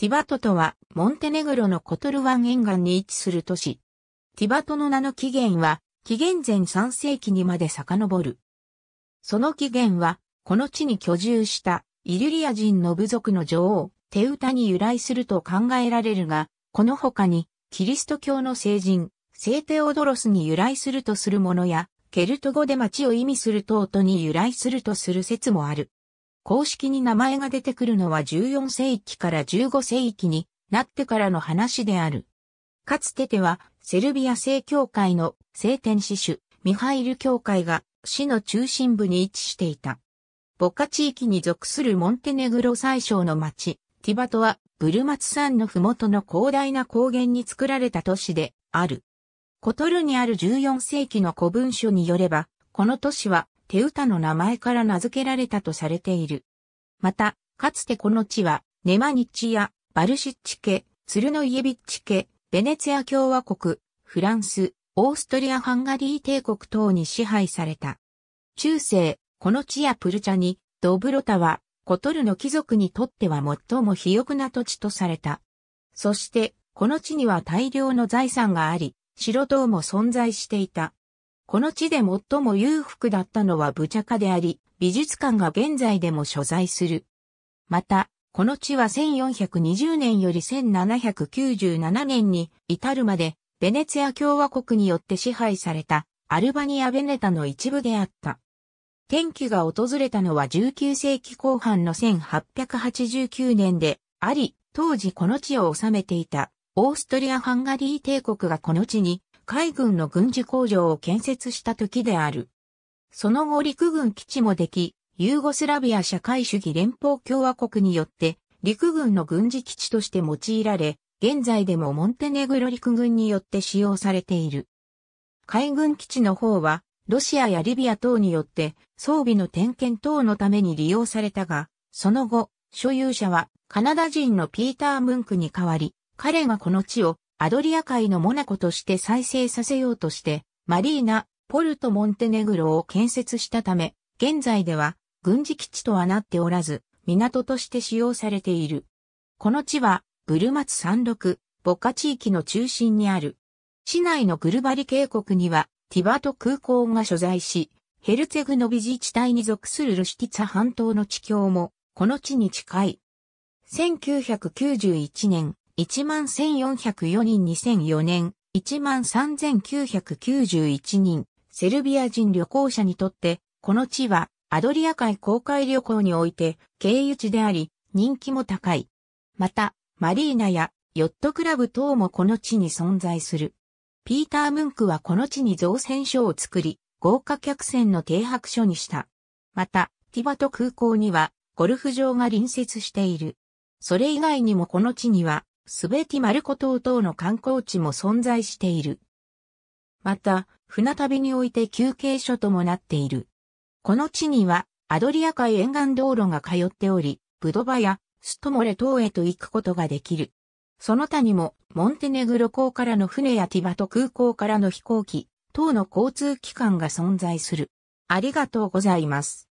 ティバトとは、モンテネグロのコトル湾沿岸に位置する都市。ティバトの名の起源は、紀元前3世紀にまで遡る。その起源は、この地に居住したイリュリア人の部族の女王、テウタに由来すると考えられるが、この他に、キリスト教の聖人、聖テオドロスに由来するとするものや、ケルト語で町を意味するトートに由来するとする説もある。公式に名前が出てくるのは14世紀から15世紀になってからの話である。かつてでは、セルビア正教会の聖天使主、ミハイル教会が市の中心部に位置していた。ボカ地域に属するモンテネグロ最小の町、ティバトは、ブルマツ山の麓の広大な高原に作られた都市である。コトルにある14世紀の古文書によれば、この都市は手歌の名前から名付けられたとされている。また、かつてこの地は、ネマニッチやバルシッチ家、ツルノイエビッチ家、ベネツィア共和国、フランス、オーストリア・ハンガリー帝国等に支配された。中世、この地やプルチャニ、ドブロタは、コトルの貴族にとっては最も肥沃な土地とされた。そして、この地には大量の財産があり、城等も存在していた。この地で最も裕福だったのはブチャカであり、美術館が現在でも所在する。また、この地は1420年より1797年に至るまで、ベネツィア共和国によって支配されたアルバニア・ベネタの一部であった。天気が訪れたのは19世紀後半の1889年であり、当時この地を治めていたオーストリア・ハンガリー帝国がこの地に海軍の軍事工場を建設した時である。その後陸軍基地もでき、ユーゴスラビア社会主義連邦共和国によって陸軍の軍事基地として用いられ、現在でもモンテネグロ陸軍によって使用されている。海軍基地の方は、ロシアやリビア等によって装備の点検等のために利用されたが、その後、所有者はカナダ人のピーター・ムンクに代わり、彼がこの地をアドリア海のモナコとして再生させようとして、マリーナ、ポルト・モンテネグロを建設したため、現在では軍事基地とはなっておらず、港として使用されている。この地は、グルマツ山麓、ボカ地域の中心にある。市内のグルバリ渓谷には、ティバト空港が所在し、ヘルツェグのビ自治体に属するルシティツァ半島の地境も、この地に近い。1991年、11,404人2004年、13,991人、セルビア人旅行者にとって、この地はアドリア海公開旅行において経由地であり、人気も高い。また、マリーナやヨットクラブ等もこの地に存在する。ピーター・ムンクはこの地に造船所を作り、豪華客船の停泊所にした。また、ティバト空港にはゴルフ場が隣接している。それ以外にもこの地にはスベティマルコ島等の観光地も存在している。また、船旅において休憩所ともなっている。この地には、アドリア海沿岸道路が通っており、ブドバやストモレ島へと行くことができる。その他にも、モンテネグロ港からの船やティバト空港からの飛行機、等の交通機関が存在する。ありがとうございます。